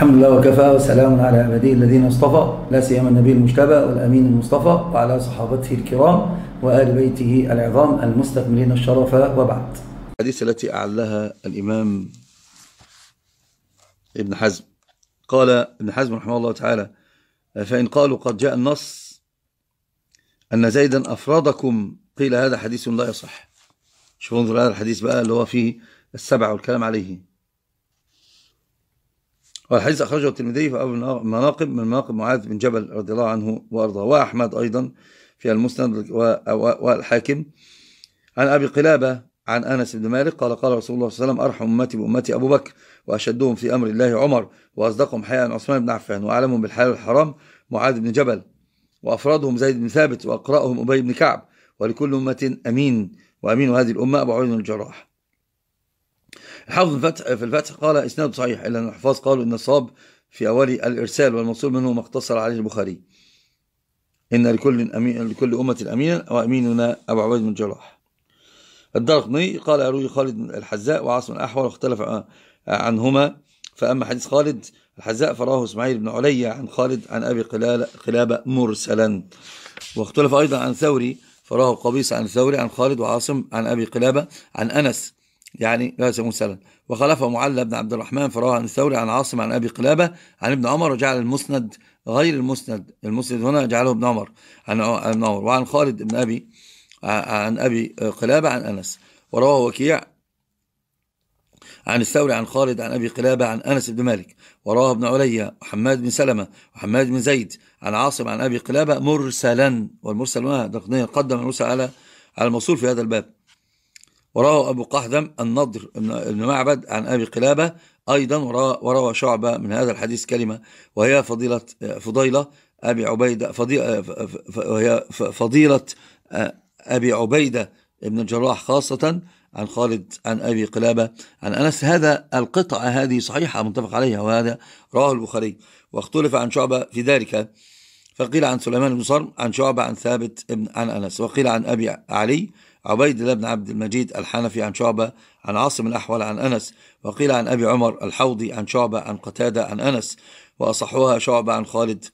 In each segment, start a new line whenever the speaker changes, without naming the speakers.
الحمد لله وكفى وسلام على عباده الذين اصطفى لا سيما النبي المجتبى والامين المصطفى وعلى صحابته الكرام وال بيته العظام المستكملين الشرف وبعد. الحديث التي اعلها الامام ابن حزم قال ابن حزم رحمه الله تعالى فان قالوا قد جاء النص ان زيدا افرادكم قيل هذا حديث لا يصح. شوف انظر هذا الحديث بقى اللي هو فيه السبع والكلام عليه. والحديث أخرجه الترمذي في أبو المناقب من مناقب معاذ بن جبل رضي الله عنه وأرضاه وأحمد أيضا في المسند والحاكم عن أبي قلابة عن أنس بن مالك قال قال رسول الله صلى الله عليه وسلم أرحم أمتي بأمتي أبو بكر وأشدهم في أمر الله عمر وأصدقهم حياء عثمان بن عفان وأعلمهم بالحلال والحرام معاذ بن جبل وأفرادهم زيد بن ثابت وأقرأهم أبي بن كعب ولكل أمة أمين وأمين هذه الأمة أبو عيد الجراح الحافظ الفتح في الفتح قال إسناد صحيح إلا أن الحفاظ قالوا إن الصاب في أول الإرسال والمنصوب منه ما اقتصر عليه البخاري إن لكل, أمين لكل أمة أمينا وأميننا أبو عبيد بن جراح الدرقني قال روي خالد الحزاء وعاصم الأحول واختلف عنهما فأما حديث خالد الحزاء فراه إسماعيل بن علي عن خالد عن أبي قلابة مرسلا واختلف أيضا عن ثوري فراه قبيص عن ثوري عن خالد وعاصم عن أبي قلابة عن أنس يعني ليس مرسلا وخلفه معل بن عبد الرحمن فراه عن الثوري عن عاصم عن أبي قلابة عن ابن عمر وجعل المسند غير المسند المسند هنا جعله ابن عمر عن ابن عمر وعن خالد بن أبي عن أبي قلابة عن أنس ورواه وكيع عن الثوري عن خالد عن أبي قلابة عن أنس بن مالك ورواه ابن عليا وحماد بن سلمة وحماد بن زيد عن عاصم عن أبي قلابة مرسلا والمرسل هنا قدم المرسل على على الموصول في هذا الباب وروى أبو قحدم النضر بن معبد عن أبي قلابة أيضا وروى شعبة من هذا الحديث كلمة وهي فضيلة فضيلة أبي عبيدة فضيلة وهي فضيلة آه، أبي عبيدة ابن الجراح خاصة عن خالد عن أبي قلابة عن أنس هذا القطعة هذه صحيحة متفق عليها وهذا رواه البخاري واختلف عن شعبة في ذلك فقيل عن سليمان بن صرم عن شعبة عن ثابت عن أنس وقيل عن أبي علي عبيد الله بن عبد المجيد الحنفي عن شعبة عن عاصم الأحول عن أنس وقيل عن أبي عمر الحوضي عن شعبة عن قتادة عن أنس وأصحوها شعبة عن خالد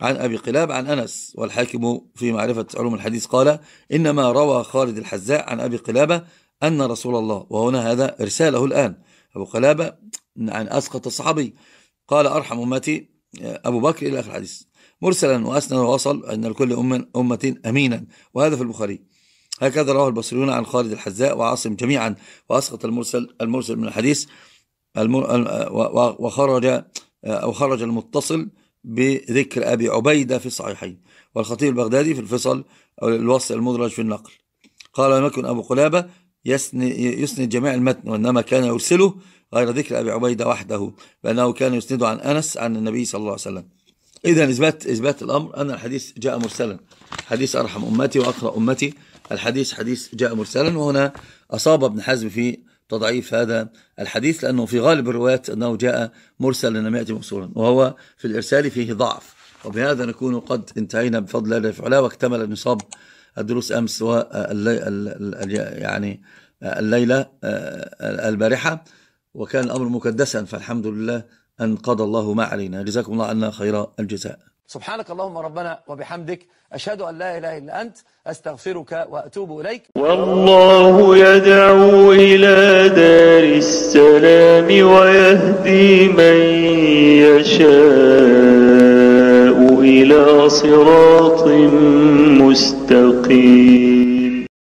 عن أبي قلاب عن أنس والحاكم في معرفة علوم الحديث قال إنما روى خالد الحزاء عن أبي قلابة أن رسول الله وهنا هذا رساله الآن أبو قلابة عن أسقط الصحابي قال أرحم أمتي آه، أبو بكر إلى آخر الحديث مرسلا وأسنى ووصل أن لكل أمة أمة أمينا وهذا في البخاري هكذا رواه البصريون عن خالد الحذاء وعاصم جميعا وأسقط المرسل المرسل من الحديث وخرج أو خرج المتصل بذكر أبي عبيدة في الصحيحين والخطيب البغدادي في الفصل أو الوصل المدرج في النقل قال لم يكن أبو قلابة يسني, يسند جميع المتن وإنما كان يرسله غير ذكر أبي عبيدة وحده بأنه كان يسنده عن أنس عن النبي صلى الله عليه وسلم إذا إثبات إثبات الأمر أن الحديث جاء مرسلا حديث أرحم أمتي وأقرأ أمتي الحديث حديث جاء مرسلا وهنا أصاب ابن حزم في تضعيف هذا الحديث لأنه في غالب الروايات أنه جاء مرسلا لم يأتي موصولا وهو في الإرسال فيه ضعف وبهذا نكون قد انتهينا بفضل الله فعلا واكتمل النصاب الدروس أمس يعني الليلة آه، البارحة وكان الأمر مكدسا فالحمد لله أن قضى الله ما علينا جزاكم الله عنا خير الجزاء سبحانك اللهم ربنا وبحمدك أشهد أن لا إله إلا أنت أستغفرك وأتوب إليك والله يدعو إلى دار السلام ويهدي من يشاء إلى صراط مستقيم